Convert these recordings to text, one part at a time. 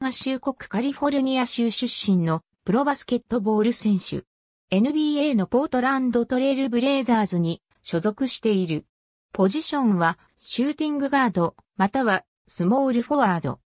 が州国カリフォルニア州出身のプロバスケットボール選手。NBA のポートランドトレイルブレイザーズに所属している。ポジションはシューティングガードまたはスモールフォワード。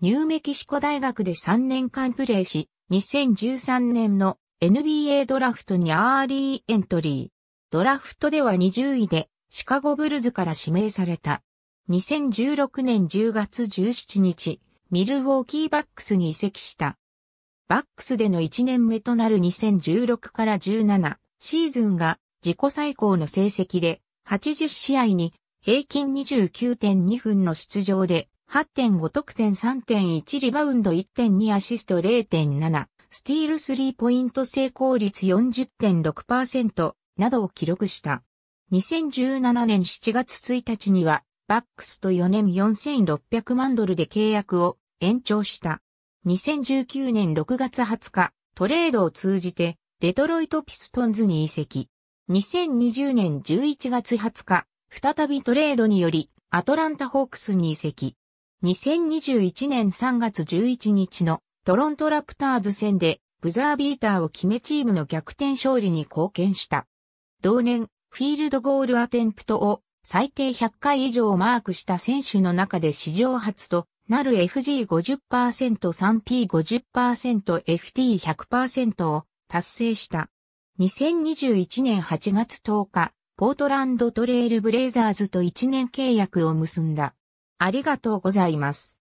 ニューメキシコ大学で3年間プレーし、2013年の NBA ドラフトにアーリーエントリー。ドラフトでは20位でシカゴブルズから指名された。2016年10月17日、ミルウォーキーバックスに移籍した。バックスでの1年目となる2016から17シーズンが自己最高の成績で80試合に平均29.2分の出場で8.5得点3.1リバウンド1.2アシスト0.7スティール3ポイント成功率40.6%などを記録した。2017年7月1日にはバックスと4年4600万ドルで契約を延長した。2019年6月20日、トレードを通じてデトロイトピストンズに移籍。2020年11月20日、再びトレードによりアトランタホークスに移籍。2021年3月11日のトロントラプターズ戦でブザービーターを決めチームの逆転勝利に貢献した。同年、フィールドゴールアテンプトを最低100回以上をマークした選手の中で史上初となる FG50%、3P50%、FT100% を達成した。2021年8月10日、ポートランドトレイルブレイザーズと1年契約を結んだ。ありがとうございます。